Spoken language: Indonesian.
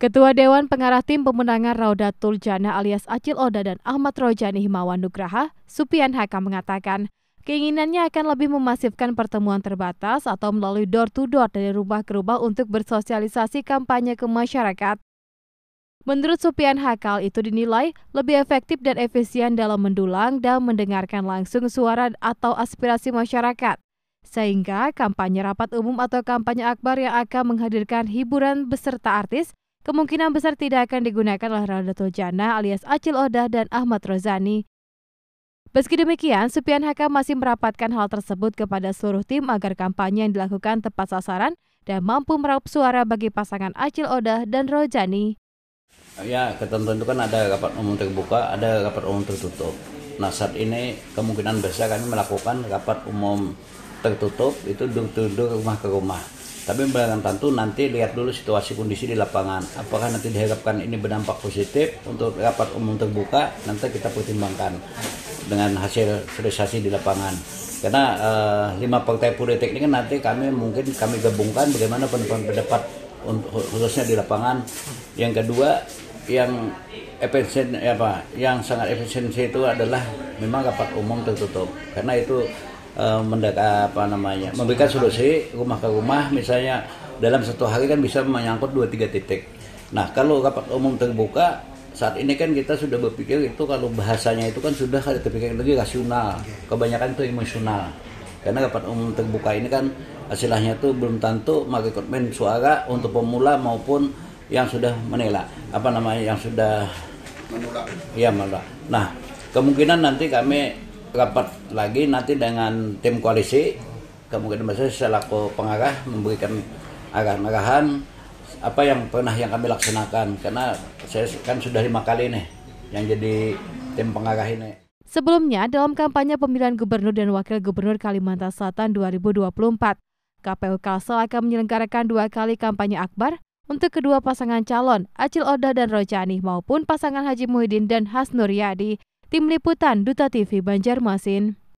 Ketua Dewan Pengarah Tim Pemenangan Raudatul Jana alias Acil Oda dan Ahmad Rojani Himawan Nugraha, Supian Haka mengatakan, keinginannya akan lebih memasifkan pertemuan terbatas atau melalui door-to-door -door dari rumah ke rumah untuk bersosialisasi kampanye ke masyarakat. Menurut Supian Hakal, itu dinilai lebih efektif dan efisien dalam mendulang dan mendengarkan langsung suara atau aspirasi masyarakat. Sehingga kampanye rapat umum atau kampanye akbar yang akan menghadirkan hiburan beserta artis kemungkinan besar tidak akan digunakan oleh Radatul Jannah alias Acil Odah dan Ahmad Rozani. Meski demikian, Supian Haka masih merapatkan hal tersebut kepada seluruh tim agar kampanye yang dilakukan tepat sasaran dan mampu meraup suara bagi pasangan Acil Odah dan Rojani. Ya, ketentuan itu kan ada rapat umum terbuka, ada rapat umum tertutup. Nah, saat ini kemungkinan besar kami melakukan rapat umum tertutup itu duduk-duduk rumah ke rumah tapi memang tentu nanti lihat dulu situasi kondisi di lapangan. Apakah nanti diharapkan ini berdampak positif untuk rapat umum terbuka, nanti kita pertimbangkan dengan hasil sosialisasi di lapangan. Karena eh, lima partai politik ini kan nanti kami mungkin kami gabungkan bagaimana pendapat-pendapat khususnya di lapangan. Yang kedua, yang efisien apa yang sangat efisien itu adalah memang rapat umum tertutup karena itu Eh, mendak apa namanya memberikan solusi rumah ke rumah misalnya dalam satu hari kan bisa menyangkut dua tiga titik. Nah kalau rapat umum terbuka saat ini kan kita sudah berpikir itu kalau bahasanya itu kan sudah ada terpikir lagi rasional kebanyakan itu emosional karena rapat umum terbuka ini kan hasilnya itu belum tentu men suara untuk pemula maupun yang sudah menela apa namanya yang sudah menolak ya menolak nah kemungkinan nanti kami rapat lagi nanti dengan tim koalisi besar saya selaku pengarah memberikan arahan-arahan apa yang pernah yang kami laksanakan karena saya kan sudah lima kali nih yang jadi tim pengarah ini. Sebelumnya dalam kampanye pemilihan gubernur dan wakil gubernur Kalimantan Selatan 2024, KPU Kalsel akan menyelenggarakan dua kali kampanye akbar untuk kedua pasangan calon Acil Oda dan Rojani maupun pasangan Haji Muhyiddin dan Hasnur Yadi Tim Liputan Duta TV Banjarmasin